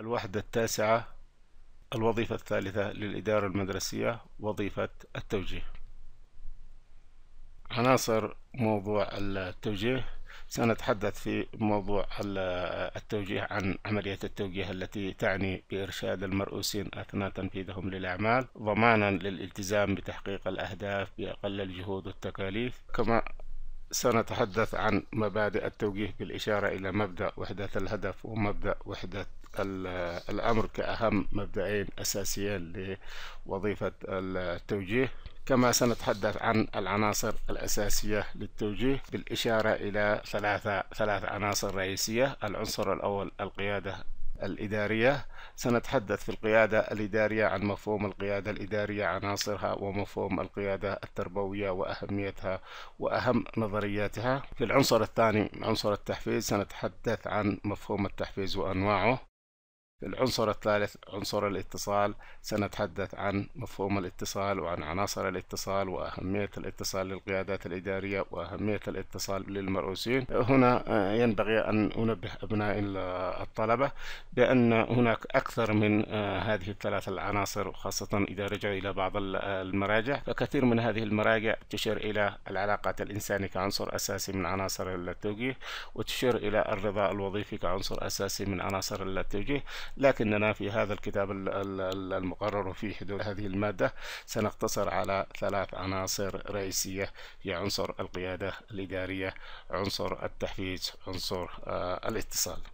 الوحدة التاسعة الوظيفة الثالثة للإدارة المدرسية وظيفة التوجيه عناصر موضوع التوجيه سنتحدث في موضوع التوجيه عن عملية التوجيه التي تعني بإرشاد المرؤوسين أثناء تنفيذهم للأعمال ضمانا للالتزام بتحقيق الأهداف بأقل الجهود والتكاليف كما سنتحدث عن مبادئ التوجيه بالإشارة إلى مبدأ وحدة الهدف ومبدأ وحدة الأمر كأهم مبدأين أساسيين لوظيفة التوجيه كما سنتحدث عن العناصر الأساسية للتوجيه بالإشارة إلى ثلاثة ثلاث عناصر رئيسية العنصر الأول القيادة الإدارية سنتحدث في القيادة الإدارية عن مفهوم القيادة الإدارية عناصرها ومفهوم القيادة التربوية وأهميتها وأهم نظرياتها في العنصر الثاني عنصر التحفيز سنتحدث عن مفهوم التحفيز وأنواعه للعنصر الثالث عنصر الاتصال سنتحدث عن مفهوم الاتصال وعن عناصر الاتصال وأهمية الاتصال للقيادات الإدارية وأهمية الاتصال للمرؤوسين هنا آه، ينبغي أن أنبه أبناء الطلبة بأن هناك أكثر من آه، هذه الثلاث العناصر خاصة إذا رجعوا إلى بعض آه، المراجع فكثير من هذه المراجع تشير إلى العلاقات الإنسانية كعنصر أساسي من عناصر التوجيه وتشير إلى الرضا الوظيفي كعنصر أساسي من عناصر التوجيه لكننا في هذا الكتاب المقرر في حدود هذه المادة سنقتصر على ثلاث عناصر رئيسية هي عنصر القيادة الإدارية عنصر التحفيز عنصر آه، الاتصال